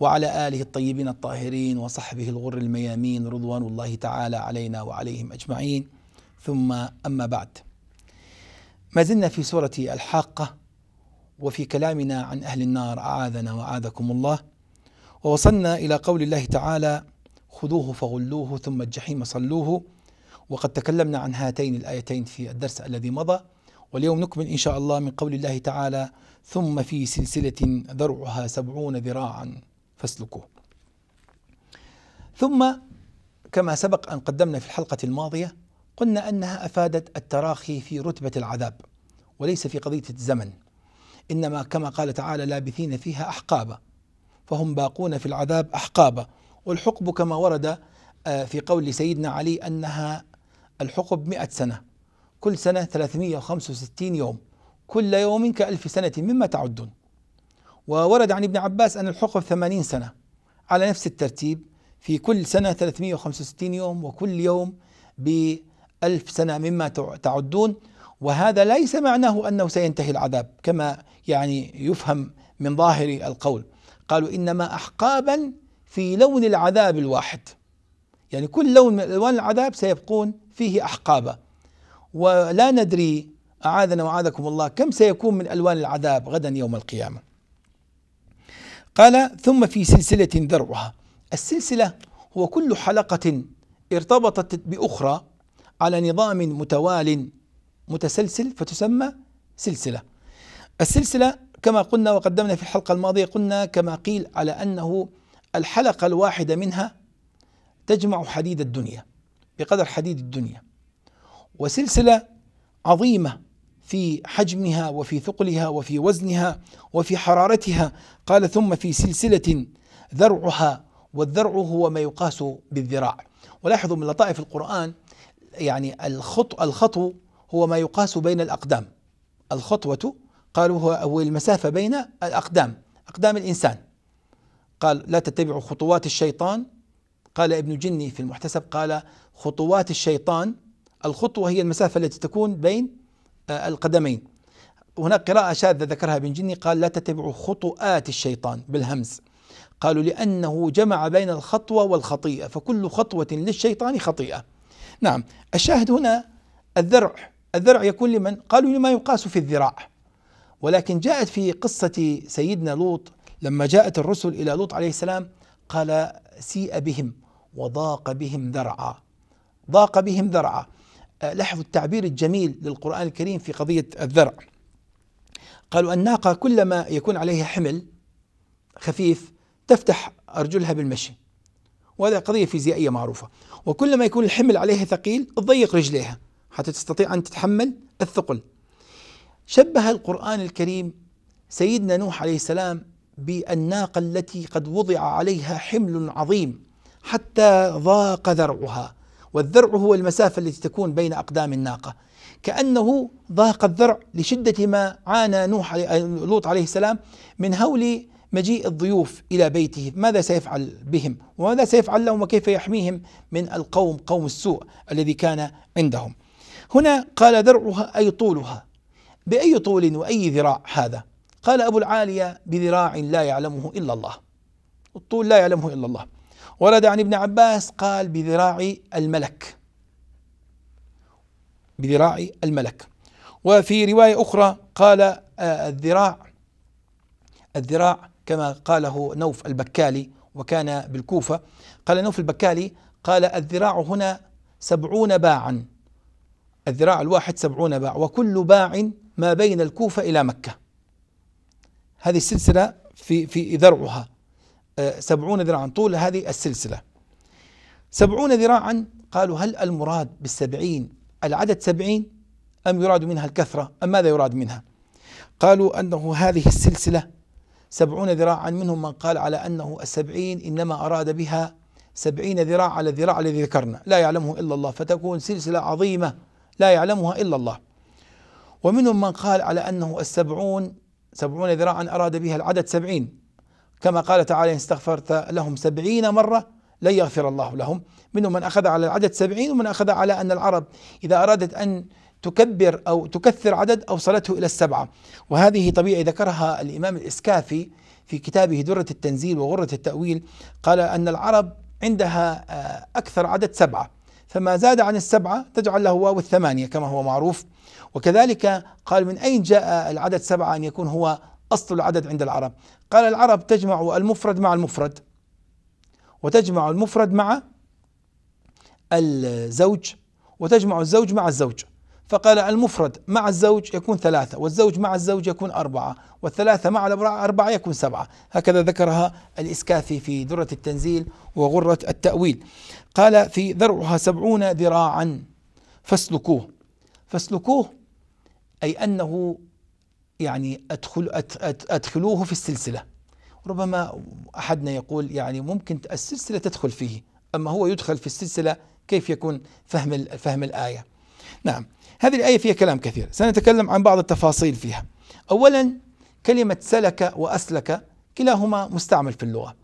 وعلى آله الطيبين الطاهرين وصحبه الغر الميامين رضوان الله تعالى علينا وعليهم أجمعين ثم أما بعد ما زلنا في سورة الحاقة وفي كلامنا عن أهل النار أعاذنا وأعاذكم الله ووصلنا إلى قول الله تعالى خذوه فغلوه ثم الجحيم صلوه وقد تكلمنا عن هاتين الآيتين في الدرس الذي مضى واليوم نكمل إن شاء الله من قول الله تعالى ثم في سلسلة ذرعها سبعون ذراعا فاسلكوه ثم كما سبق أن قدمنا في الحلقة الماضية قلنا أنها أفادت التراخي في رتبة العذاب وليس في قضية الزمن إنما كما قال تعالى لابثين فيها أحقابا فهم باقون في العذاب أحقابا والحقب كما ورد آه، في قول سيدنا علي أنها الحقب مئة سنة كل سنة 365 يوم كل يوم كألف سنة مما تعدون وورد عن ابن عباس أن الحقب 80 سنة على نفس الترتيب في كل سنة 365 يوم وكل يوم بألف سنة مما تعدون وهذا ليس معناه أنه سينتهي العذاب كما يعني يفهم من ظاهر القول قالوا إنما أحقابا في لون العذاب الواحد يعني كل لون من ألوان العذاب سيبقون فيه أحقابا ولا ندري أعاذنا وأعاذكم الله كم سيكون من ألوان العذاب غدا يوم القيامة قال ثم في سلسلة ذرعها السلسلة هو كل حلقة ارتبطت بأخرى على نظام متوال متسلسل فتسمى سلسلة السلسلة كما قلنا وقدمنا في الحلقة الماضية قلنا كما قيل على أنه الحلقة الواحدة منها تجمع حديد الدنيا بقدر حديد الدنيا وسلسلة عظيمة في حجمها وفي ثقلها وفي وزنها وفي حرارتها قال ثم في سلسلة ذرعها والذرع هو ما يقاس بالذراع ولاحظوا من لطائف القرآن يعني الخط الخطو هو ما يقاس بين الأقدام الخطوة قالوا هو المسافة بين الأقدام أقدام الإنسان قال لا تتبعوا خطوات الشيطان قال ابن جني في المحتسب قال خطوات الشيطان الخطوة هي المسافة التي تكون بين آه، القدمين هناك قراءة شاذة ذكرها ابن جني قال لا تتبع خطوات الشيطان بالهمز قالوا لأنه جمع بين الخطوة والخطيئة فكل خطوة للشيطان خطيئة نعم الشاهد هنا الذرع الذرع يكون لمن قالوا لما يقاس في الذراع ولكن جاءت في قصة سيدنا لوط لما جاءت الرسل إلى لوط عليه السلام قال سيء بهم وضاق بهم ذرعا ضاق بهم ذرعا آه، لحظ التعبير الجميل للقرآن الكريم في قضية الذرع قالوا الناقة كلما يكون عليها حمل خفيف تفتح أرجلها بالمشي وهذا قضية فيزيائية معروفة وكلما يكون الحمل عليها ثقيل تضيق رجليها حتى تستطيع أن تتحمل الثقل شبه القرآن الكريم سيدنا نوح عليه السلام بالناقة التي قد وضع عليها حمل عظيم حتى ضاق ذرعها والذرع هو المسافة التي تكون بين أقدام الناقة كأنه ضاق الذرع لشدة ما عانى نوح لوط عليه السلام من هول مجيء الضيوف إلى بيته ماذا سيفعل بهم وماذا سيفعل لهم وكيف يحميهم من القوم قوم السوء الذي كان عندهم هنا قال ذرعها أي طولها بأي طول وأي ذراع هذا قال أبو العالية بذراع لا يعلمه إلا الله الطول لا يعلمه إلا الله ورد عن ابن عباس قال بذراع الملك بذراع الملك وفي رواية أخرى قال آه، الذراع الذراع كما قاله نوف البكالي وكان بالكوفة قال نوف البكالي قال الذراع هنا سبعون باعا الذراع الواحد سبعون باع وكل باع ما بين الكوفة إلى مكة هذه السلسلة في في ذرعها سبعون ذراعا طول هذه السلسلة سبعون ذراعا قالوا هل المراد بالسبعين العدد سبعين أم يراد منها الكثرة أم ماذا يراد منها قالوا أنه هذه السلسلة سبعون ذراعا منهم من قال على أنه السبعين إنما أراد بها سبعين ذراع على الذراع الذي ذكرنا لا يعلمه إلا الله فتكون سلسلة عظيمة لا يعلمها إلا الله ومنهم من قال على أنه السبعون سبعون ذراعا أراد بها العدد سبعين كما قال تعالى إن استغفرت لهم سبعين مرة لن يغفر الله لهم منهم من أخذ على العدد سبعين ومن أخذ على أن العرب إذا أرادت أن تكبر أو تكثر عدد أوصلته إلى السبعة وهذه طبيعة ذكرها الإمام الإسكافي في كتابه درة التنزيل وغرة التأويل قال أن العرب عندها آه، أكثر عدد سبعة فما زاد عن السبعة تجعل له واو الثمانية كما هو معروف وكذلك قال من أين جاء العدد سبعة أن يكون هو أصل العدد عند العرب قال العرب تجمع المفرد مع المفرد وتجمع المفرد مع الزوج وتجمع الزوج مع الزوج فقال المفرد مع الزوج يكون ثلاثة والزوج مع الزوج يكون أربعة والثلاثة مع الأربعة يكون سبعة هكذا ذكرها الإسكافي في درة التنزيل وغرة التأويل قال في ذرعها سبعون ذراعا فاسلكوه فاسلكوه أي أنه يعني أدخل أدخلوه في السلسلة ربما أحدنا يقول يعني ممكن السلسلة تدخل فيه أما هو يدخل في السلسلة كيف يكون فهم فهم الآية نعم هذه الآية فيها كلام كثير سنتكلم عن بعض التفاصيل فيها أولا كلمة سلك وأسلك كلاهما مستعمل في اللغة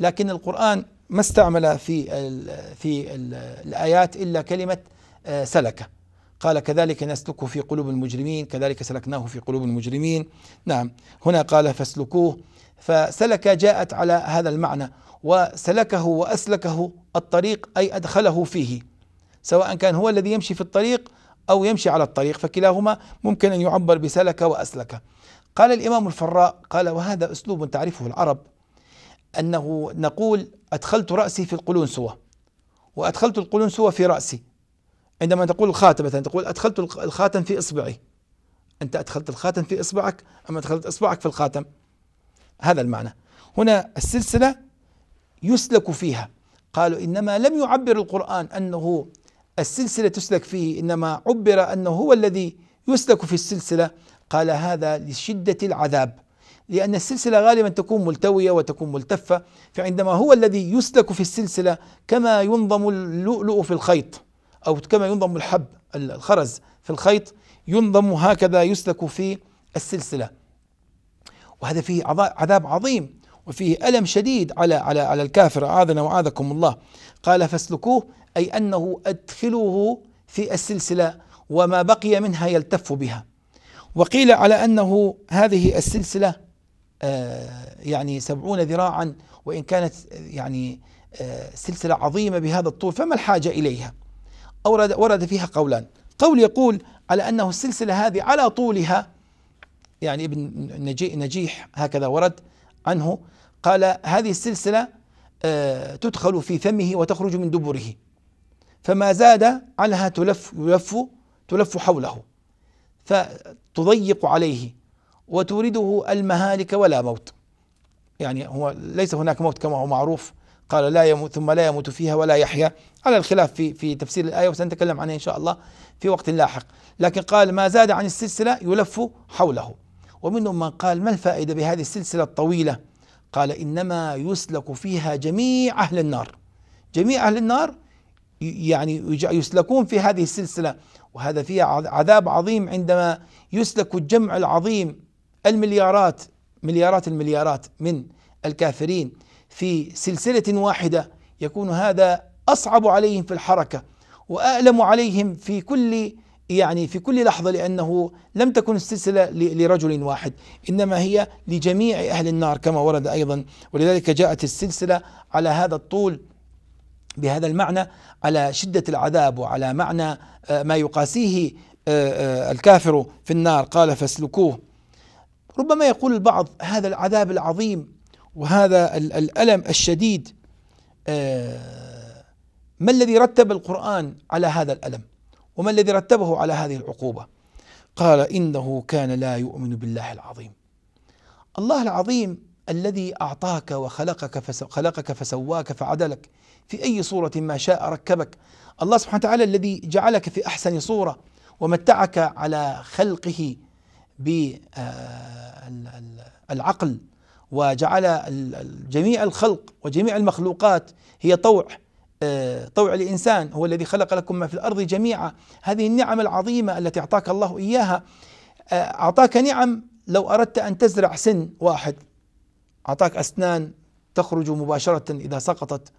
لكن القرآن ما استعمل في الـ في الـ الآيات إلا كلمة آه، سلك قال كذلك نسلكه في قلوب المجرمين كذلك سلكناه في قلوب المجرمين نعم هنا قال فاسلكوه فسلك جاءت على هذا المعنى وسلكه واسلكه الطريق اي ادخله فيه سواء كان هو الذي يمشي في الطريق او يمشي على الطريق فكلاهما ممكن ان يعبر بسلك واسلك قال الامام الفراء قال وهذا اسلوب تعرفه العرب انه نقول ادخلت راسي في سوى وادخلت سوى في راسي عندما تقول الخاتم مثلا تقول أدخلت الخاتم في إصبعي أنت أدخلت الخاتم في إصبعك أم أدخلت إصبعك في الخاتم هذا المعنى هنا السلسلة يسلك فيها قالوا إنما لم يعبر القرآن أنه السلسلة تسلك فيه إنما عبر أنه هو الذي يسلك في السلسلة قال هذا لشدة العذاب لأن السلسلة غالبا تكون ملتوية وتكون ملتفة فعندما هو الذي يسلك في السلسلة كما ينظم اللؤلؤ في الخيط أو كما ينضم الحب الخرز في الخيط ينضم هكذا يسلك في السلسلة وهذا فيه عذاب عظيم وفيه ألم شديد على على على الكافر أعاذنا وأعاذكم الله قال فاسلكوه أي أنه أدخلوه في السلسلة وما بقي منها يلتف بها وقيل على أنه هذه السلسلة آه يعني سبعون ذراعا وإن كانت آه، يعني آه سلسلة عظيمة بهذا الطول فما الحاجة إليها أورد ورد فيها قولان قول يقول على أنه السلسلة هذه على طولها يعني ابن نجي نجيح هكذا ورد عنه قال هذه السلسلة آه، تدخل في فمه وتخرج من دبره فما زاد عنها تلف يلف تلف حوله فتضيق عليه وتورده المهالك ولا موت يعني هو ليس هناك موت كما هو معروف قال لا يموت ثم لا يموت فيها ولا يحيا على الخلاف في في تفسير الآية وسنتكلم عنها إن شاء الله في وقت لاحق لكن قال ما زاد عن السلسلة يلف حوله ومنهم من قال ما الفائدة بهذه السلسلة الطويلة قال إنما يسلك فيها جميع أهل النار جميع أهل النار يعني يسلكون في هذه السلسلة وهذا فيها عذاب عظيم عندما يسلك الجمع العظيم المليارات مليارات المليارات من الكافرين في سلسلة واحدة يكون هذا أصعب عليهم في الحركة وأألم عليهم في كل يعني في كل لحظة لأنه لم تكن السلسلة لرجل واحد إنما هي لجميع أهل النار كما ورد أيضا ولذلك جاءت السلسلة على هذا الطول بهذا المعنى على شدة العذاب وعلى معنى آه، ما يقاسيه آه، آه، الكافر في النار قال فاسلكوه ربما يقول البعض هذا العذاب العظيم وهذا الألم الشديد ما الذي رتب القرآن على هذا الألم وما الذي رتبه على هذه العقوبة قال إنه كان لا يؤمن بالله العظيم الله العظيم الذي أعطاك وخلقك خلقك فسواك فعدلك في أي صورة ما شاء ركبك الله سبحانه وتعالى الذي جعلك في أحسن صورة ومتعك على خلقه بالعقل آه، وجعل جميع الخلق وجميع المخلوقات هي طوع آه، طوع الإنسان هو الذي خلق لكم ما في الأرض جميعا هذه النعم العظيمة التي أعطاك الله إياها آه، أعطاك نعم لو أردت أن تزرع سن واحد أعطاك أسنان تخرج مباشرة إذا سقطت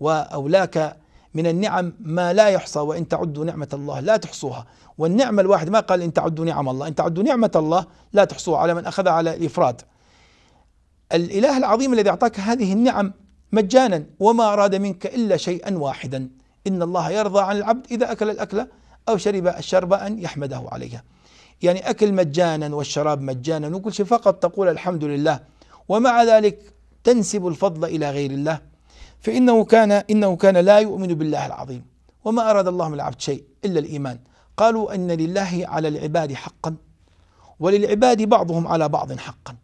وأولاك من النعم ما لا يحصى وإن تعدوا نعمة الله لا تحصوها والنعمة الواحد ما قال إن تعدوا نعم الله إن تعدوا نعمة الله لا تحصوها على من أخذها على الإفراد الإله العظيم الذي أعطاك هذه النعم مجانا وما أراد منك إلا شيئا واحدا إن الله يرضى عن العبد إذا أكل الأكلة أو شرب الشرب أن يحمده عليها يعني أكل مجانا والشراب مجانا وكل شيء فقط تقول الحمد لله ومع ذلك تنسب الفضل إلى غير الله فإنه كان إنه كان لا يؤمن بالله العظيم وما أراد الله من العبد شيء إلا الإيمان قالوا أن لله على العباد حقا وللعباد بعضهم على بعض حقا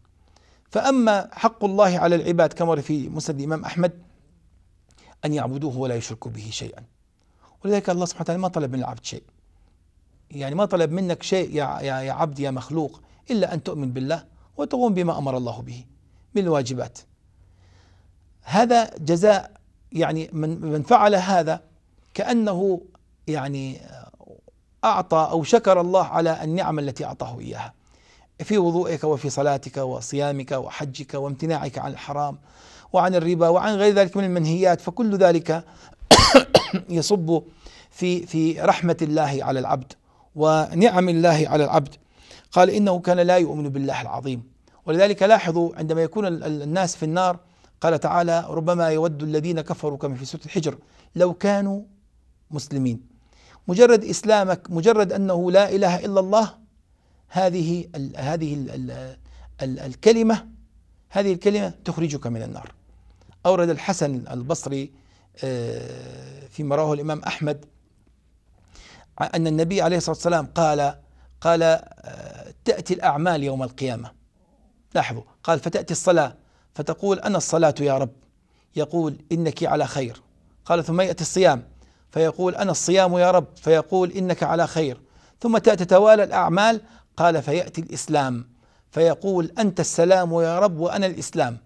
فأما حق الله على العباد كما في مسند الإمام أحمد أن يعبدوه ولا يشركوا به شيئا ولذلك الله سبحانه وتعالى ما طلب من العبد شيء يعني ما طلب منك شيء يا, يا, يا عبد يا مخلوق إلا أن تؤمن بالله وتقوم بما أمر الله به من الواجبات هذا جزاء يعني من, من فعل هذا كأنه يعني أعطى أو شكر الله على النعمة التي أعطاه إياها في وضوئك وفي صلاتك وصيامك وحجك وامتناعك عن الحرام وعن الربا وعن غير ذلك من المنهيات فكل ذلك يصب في في رحمة الله على العبد ونعم الله على العبد قال إنه كان لا يؤمن بالله العظيم ولذلك لاحظوا عندما يكون الناس في النار قال تعالى ربما يود الذين كفروا كما في سورة الحجر لو كانوا مسلمين مجرد إسلامك مجرد أنه لا إله إلا الله هذه الـ هذه الـ الـ الكلمة هذه الكلمة تخرجك من النار أورد الحسن البصري آه، فيما رواه الإمام أحمد أن النبي عليه الصلاة والسلام قال قال آه، تأتي الأعمال يوم القيامة لاحظوا قال فتأتي الصلاة فتقول أنا الصلاة يا رب يقول إنك على خير قال ثم يأتي الصيام فيقول أنا الصيام يا رب فيقول إنك على خير ثم تتوالى الأعمال قال فيأتي الإسلام فيقول أنت السلام يا رب وأنا الإسلام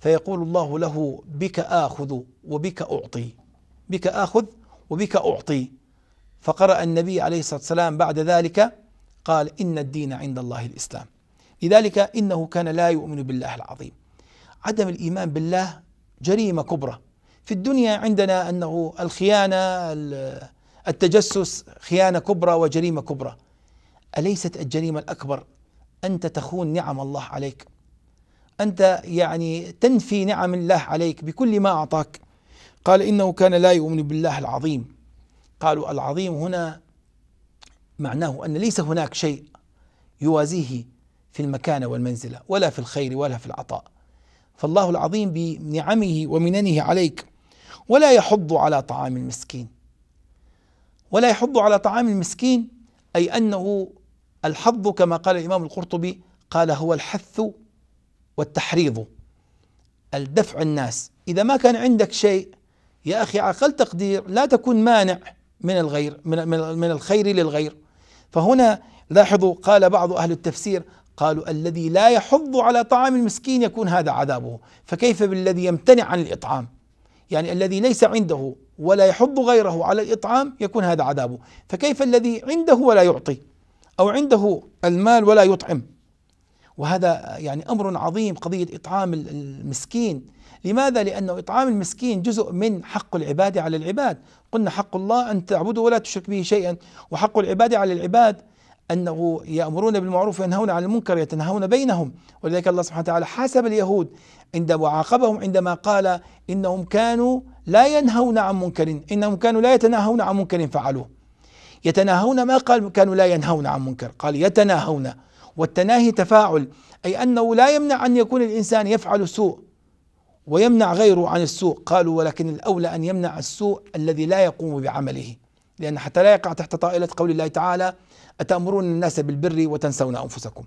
فيقول الله له بك آخذ وبك أعطي بك آخذ وبك أعطي فقرأ النبي عليه الصلاة والسلام بعد ذلك قال إن الدين عند الله الإسلام لذلك إنه كان لا يؤمن بالله العظيم عدم الإيمان بالله جريمة كبرى في الدنيا عندنا أنه الخيانة التجسس خيانة كبرى وجريمة كبرى أليست الجريمة الأكبر أنت تخون نعم الله عليك أنت يعني تنفي نعم الله عليك بكل ما أعطاك قال إنه كان لا يؤمن بالله العظيم قالوا العظيم هنا معناه أن ليس هناك شيء يوازيه في المكانة والمنزلة ولا في الخير ولا في العطاء فالله العظيم بنعمه ومننه عليك ولا يحض على طعام المسكين ولا يحض على طعام المسكين أي أنه الحظ كما قال الإمام القرطبي قال هو الحث والتحريض الدفع الناس إذا ما كان عندك شيء يا أخي عقل تقدير لا تكون مانع من الغير من, من الخير للغير فهنا لاحظوا قال بعض أهل التفسير قالوا الذي لا يحض على طعام المسكين يكون هذا عذابه فكيف بالذي يمتنع عن الإطعام يعني الذي ليس عنده ولا يحض غيره على الإطعام يكون هذا عذابه فكيف الذي عنده ولا يعطي أو عنده المال ولا يطعم وهذا يعني أمر عظيم قضية إطعام المسكين لماذا؟ لأنه إطعام المسكين جزء من حق العباد على العباد قلنا حق الله أن تعبده ولا تشرك به شيئا وحق العباد على العباد أنه يأمرون بالمعروف وينهون عن المنكر يتناهون بينهم ولذلك الله سبحانه وتعالى حاسب اليهود عندما وعاقبهم عندما قال إنهم كانوا لا ينهون عن منكر إنهم كانوا لا يتناهون عن منكر فعلوه يتناهون ما قال كانوا لا ينهون عن منكر قال يتناهون والتناهي تفاعل أي أنه لا يمنع أن يكون الإنسان يفعل السوء ويمنع غيره عن السوء قالوا ولكن الأولى أن يمنع السوء الذي لا يقوم بعمله لأن حتى لا يقع تحت طائلة قول الله تعالى أتأمرون الناس بالبر وتنسون أنفسكم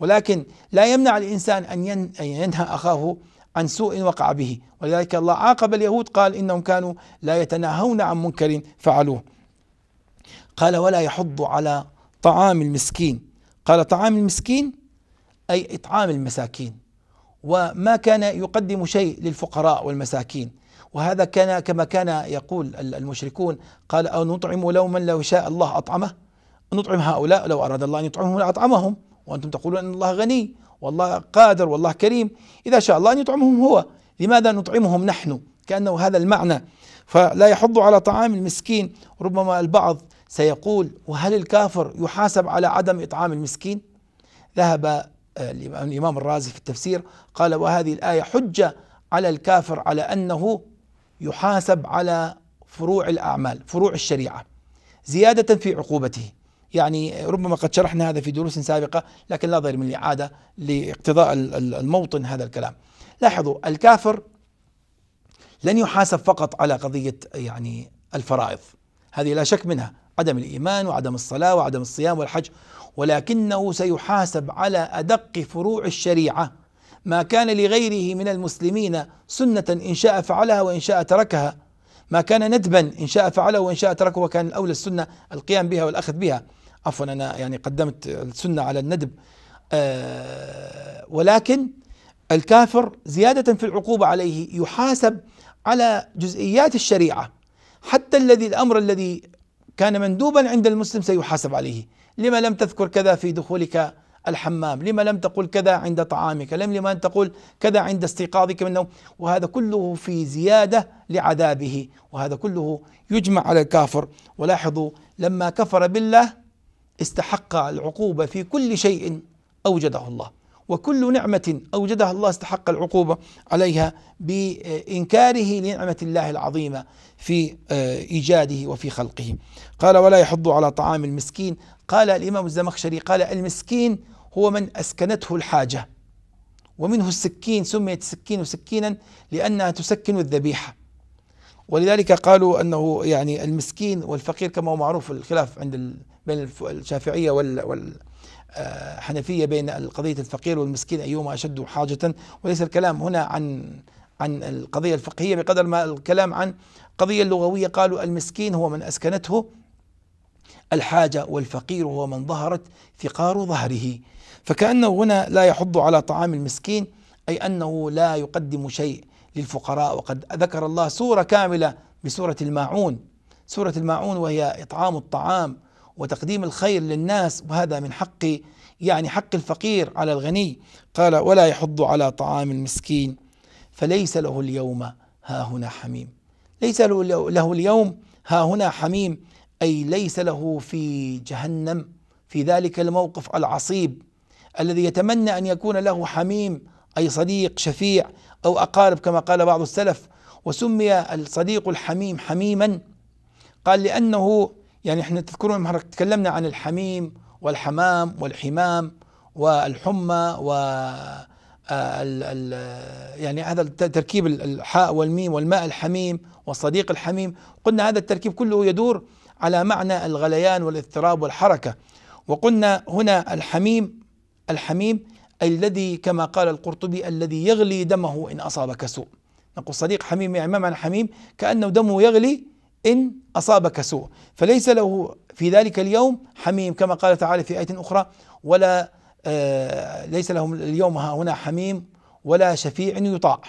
ولكن لا يمنع الإنسان أن ينهى أخاه عن سوء وقع به ولذلك الله عاقب اليهود قال إنهم كانوا لا يتناهون عن منكر فعلوه قال ولا يحض على طعام المسكين قال طعام المسكين أي إطعام المساكين وما كان يقدم شيء للفقراء والمساكين وهذا كان كما كان يقول المشركون قال أو نطعم لو من لو شاء الله أطعمه نطعم هؤلاء لو أراد الله أن يطعمهم لأطعمهم وأنتم تقولون أن الله غني والله قادر والله كريم إذا شاء الله أن يطعمهم هو لماذا نطعمهم نحن كأنه هذا المعنى فلا يحض على طعام المسكين ربما البعض سيقول وهل الكافر يحاسب على عدم إطعام المسكين ذهب آه، الإمام الرازي في التفسير قال وهذه الآية حجة على الكافر على أنه يحاسب على فروع الأعمال فروع الشريعة زيادة في عقوبته يعني آه، ربما قد شرحنا هذا في دروس سابقة لكن لا ضير من الإعادة لاقتضاء الموطن هذا الكلام لاحظوا الكافر لن يحاسب فقط على قضية يعني الفرائض هذه لا شك منها عدم الإيمان وعدم الصلاة وعدم الصيام والحج ولكنه سيحاسب على أدق فروع الشريعة ما كان لغيره من المسلمين سنة إن شاء فعلها وإن شاء تركها ما كان ندبا إن شاء فعله وإن شاء تركه وكان الأولى السنة القيام بها والأخذ بها عفوا أنا يعني قدمت السنة على الندب آه ولكن الكافر زيادة في العقوبة عليه يحاسب على جزئيات الشريعة حتى الذي الأمر الذي كان مندوبا عند المسلم سيحاسب عليه لما لم تذكر كذا في دخولك الحمام لما لم تقل كذا عند طعامك لم لما لم تقول كذا عند استيقاظك من النوم وهذا كله في زيادة لعذابه وهذا كله يجمع على الكافر ولاحظوا لما كفر بالله استحق العقوبة في كل شيء أوجده الله وكل نعمة أوجدها الله استحق العقوبة عليها بإنكاره لنعمة الله العظيمة في آه، إيجاده وفي خلقه قال ولا يحض على طعام المسكين قال الإمام الزمخشري قال المسكين هو من أسكنته الحاجة ومنه السكين سميت السكين سكينا لأنها تسكن الذبيحة ولذلك قالوا أنه يعني المسكين والفقير كما هو معروف الخلاف عند بين الشافعية وال حنفية بين قضية الفقير والمسكين أيهما أشد حاجة وليس الكلام هنا عن عن القضية الفقهية بقدر ما الكلام عن قضية لغوية قالوا المسكين هو من أسكنته الحاجة والفقير هو من ظهرت ثقار ظهره فكأنه هنا لا يحض على طعام المسكين أي أنه لا يقدم شيء للفقراء وقد ذكر الله سورة كاملة بسورة الماعون سورة الماعون وهي إطعام الطعام وتقديم الخير للناس وهذا من حق يعني حق الفقير على الغني قال ولا يحض على طعام المسكين فليس له اليوم ها هنا حميم ليس له اليوم ها هنا حميم أي ليس له في جهنم في ذلك الموقف العصيب الذي يتمنى أن يكون له حميم أي صديق شفيع أو أقارب كما قال بعض السلف وسمي الصديق الحميم حميما قال لأنه يعني احنا تذكرون تكلمنا عن الحميم والحمام والحمام والحمى و آه، ال ال يعني هذا تركيب الحاء والميم والماء الحميم والصديق الحميم قلنا هذا التركيب كله يدور على معنى الغليان والاضطراب والحركة وقلنا هنا الحميم الحميم الذي كما قال القرطبي الذي يغلي دمه إن أصابك سوء نقول صديق حميم يعني ما معنى حميم كأنه دمه يغلي إن أصابك سوء فليس له في ذلك اليوم حميم كما قال تعالى في آية أخرى ولا آه ليس لهم اليوم ها هنا حميم ولا شفيع يطاع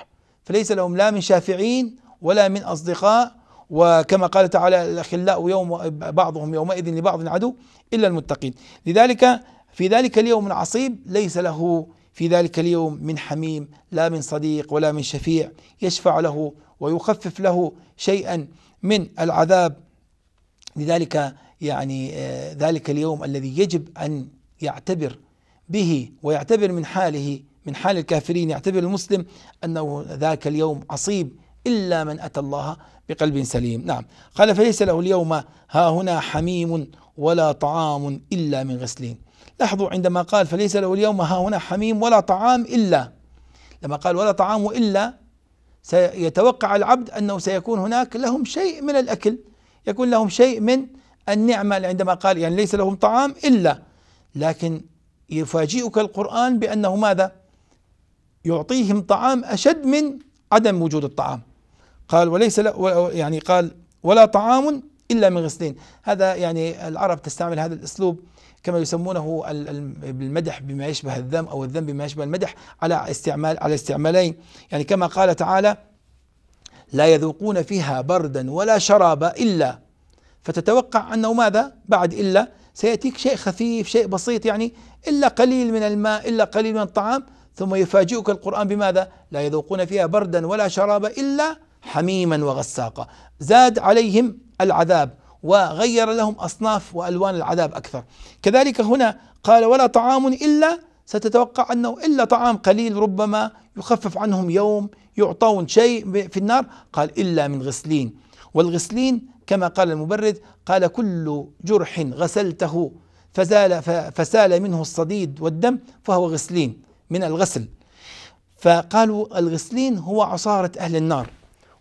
فليس لهم لا من شافعين ولا من أصدقاء وكما قال تعالى الأخلاء يوم بعضهم يومئذ لبعض عدو إلا المتقين لذلك في ذلك اليوم العصيب ليس له في ذلك اليوم من حميم لا من صديق ولا من شفيع يشفع له ويخفف له شيئا من العذاب لذلك يعني آه، ذلك اليوم الذي يجب أن يعتبر به ويعتبر من حاله من حال الكافرين يعتبر المسلم أنه ذاك اليوم عصيب إلا من أتى الله بقلب سليم نعم قال فليس له اليوم ها هنا حميم ولا طعام إلا من غسلين لاحظوا عندما قال فليس له اليوم ها هنا حميم ولا طعام إلا لما قال ولا طعام إلا سيتوقع العبد أنه سيكون هناك لهم شيء من الأكل يكون لهم شيء من النعمة عندما قال يعني ليس لهم طعام إلا لكن يفاجئك القرآن بأنه ماذا يعطيهم طعام أشد من عدم وجود الطعام قال وليس يعني قال ولا طعام إلا من غسلين هذا يعني العرب تستعمل هذا الأسلوب كما يسمونه بالمدح بما يشبه الذم أو الذم بما يشبه المدح على استعمال على استعمالين يعني كما قال تعالى لا يذوقون فيها بردا ولا شرابا إلا فتتوقع أنه ماذا بعد إلا سيأتيك شيء خفيف شيء بسيط يعني إلا قليل من الماء إلا قليل من الطعام ثم يفاجئك القرآن بماذا لا يذوقون فيها بردا ولا شرابا إلا حميما وغساقا زاد عليهم العذاب وغير لهم اصناف والوان العذاب اكثر كذلك هنا قال ولا طعام الا ستتوقع انه الا طعام قليل ربما يخفف عنهم يوم يعطون شيء في النار قال الا من غسلين والغسلين كما قال المبرد قال كل جرح غسلته فزال فسال منه الصديد والدم فهو غسلين من الغسل فقالوا الغسلين هو عصاره اهل النار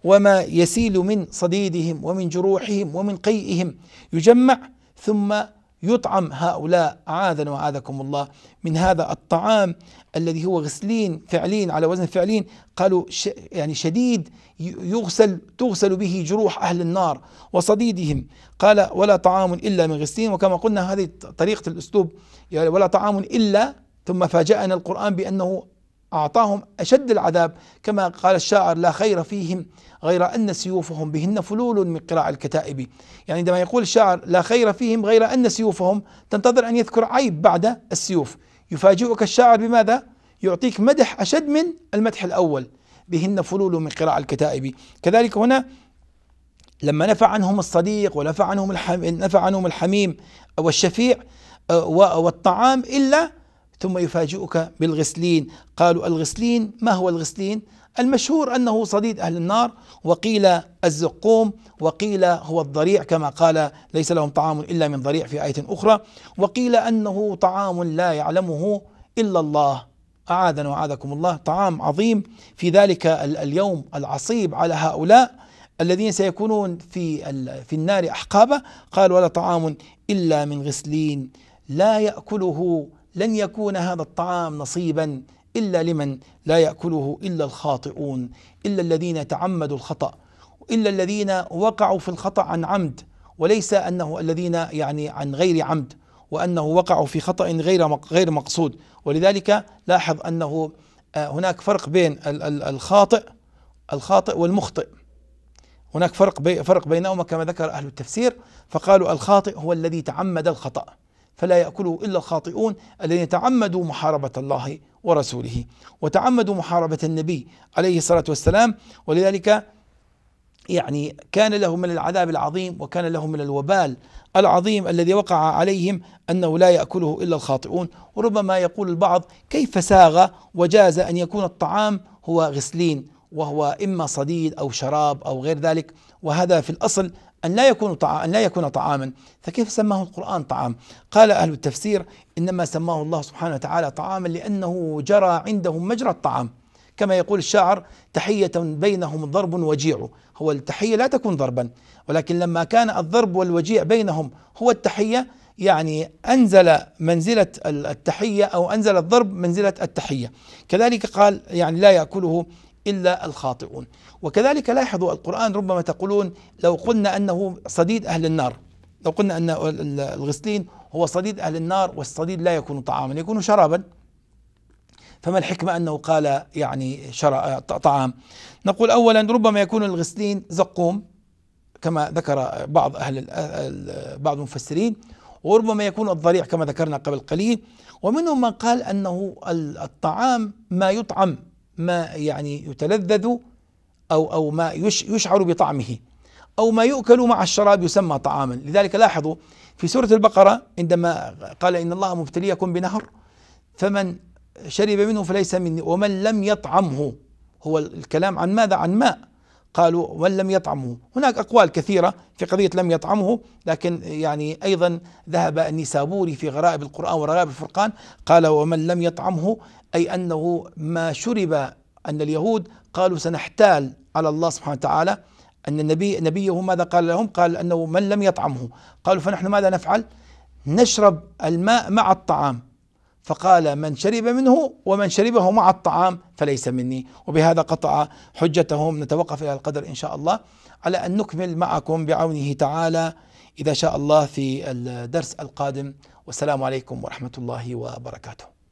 وما يسيل من صديدهم ومن جروحهم ومن قيئهم يجمع ثم يطعم هؤلاء أعاذنا وأعاذكم الله من هذا الطعام الذي هو غسلين فعلين على وزن فعلين قالوا يعني شديد يغسل تغسل به جروح أهل النار وصديدهم قال ولا طعام إلا من غسلين وكما قلنا هذه طريقة الأسلوب يعني ولا طعام إلا ثم فاجأنا القرآن بأنه أعطاهم أشد العذاب كما قال الشاعر لا خير فيهم غير أن سيوفهم بهن فلول من قراع الكتائب يعني عندما يقول الشاعر لا خير فيهم غير أن سيوفهم تنتظر أن يذكر عيب بعد السيوف يفاجئك الشاعر بماذا؟ يعطيك مدح أشد من المدح الأول بهن فلول من قراع الكتائب كذلك هنا لما نفى عنهم الصديق ونفى عنهم الحميم نفى عنهم الحميم والشفيع آه، والطعام إلا ثم يفاجئك بالغسلين قالوا الغسلين ما هو الغسلين المشهور أنه صديد أهل النار وقيل الزقوم وقيل هو الضريع كما قال ليس لهم طعام إلا من ضريع في آية أخرى وقيل أنه طعام لا يعلمه إلا الله أعاذنا وأعاذكم الله طعام عظيم في ذلك اليوم العصيب على هؤلاء الذين سيكونون في في النار أحقابا قال ولا طعام إلا من غسلين لا يأكله لن يكون هذا الطعام نصيبا إلا لمن لا يأكله إلا الخاطئون إلا الذين تعمدوا الخطأ إلا الذين وقعوا في الخطأ عن عمد وليس أنه الذين يعني عن غير عمد وأنه وقعوا في خطأ غير غير مقصود ولذلك لاحظ أنه آه، هناك فرق بين الخاطئ الخاطئ والمخطئ هناك فرق فرق بينهما كما ذكر أهل التفسير فقالوا الخاطئ هو الذي تعمد الخطأ فلا يأكله إلا الخاطئون الذين تعمدوا محاربة الله ورسوله وتعمدوا محاربة النبي عليه الصلاة والسلام ولذلك يعني كان لهم من العذاب العظيم وكان لهم من الوبال العظيم الذي وقع عليهم انه لا ياكله الا الخاطئون وربما يقول البعض كيف ساغ وجاز ان يكون الطعام هو غسلين وهو اما صديد او شراب او غير ذلك وهذا في الاصل أن لا يكون طعام أن لا يكون طعاما فكيف سماه القرآن طعام؟ قال أهل التفسير إنما سماه الله سبحانه وتعالى طعاما لأنه جرى عندهم مجرى الطعام كما يقول الشاعر تحية بينهم ضرب وجيع هو التحية لا تكون ضربا ولكن لما كان الضرب والوجيع بينهم هو التحية يعني أنزل منزلة التحية أو أنزل الضرب منزلة التحية كذلك قال يعني لا يأكله إلا الخاطئون وكذلك لاحظوا القرآن ربما تقولون لو قلنا أنه صديد أهل النار لو قلنا أن الغسلين هو صديد أهل النار والصديد لا يكون طعاما يكون شرابا فما الحكمة أنه قال يعني شرع طعام نقول أولا ربما يكون الغسلين زقوم كما ذكر بعض أهل بعض المفسرين وربما يكون الضريع كما ذكرنا قبل قليل ومنهم من قال أنه الطعام ما يطعم ما يعني يتلذذ أو أو ما يشعر بطعمه أو ما يؤكل مع الشراب يسمى طعاما لذلك لاحظوا في سورة البقرة عندما قال إن الله مبتليكم بنهر فمن شرب منه فليس مني ومن لم يطعمه هو الكلام عن ماذا عن ماء قالوا ومن لم يطعمه هناك أقوال كثيرة في قضية لم يطعمه لكن يعني أيضا ذهب النسابوري في غرائب القرآن وغرائب الفرقان قال ومن لم يطعمه أي أنه ما شرب أن اليهود قالوا سنحتال على الله سبحانه وتعالى أن النبي نبيه ماذا قال لهم قال أنه من لم يطعمه قالوا فنحن ماذا نفعل نشرب الماء مع الطعام فقال من شرب منه ومن شربه مع الطعام فليس مني وبهذا قطع حجتهم نتوقف إلى القدر إن شاء الله على أن نكمل معكم بعونه تعالى إذا شاء الله في الدرس القادم والسلام عليكم ورحمة الله وبركاته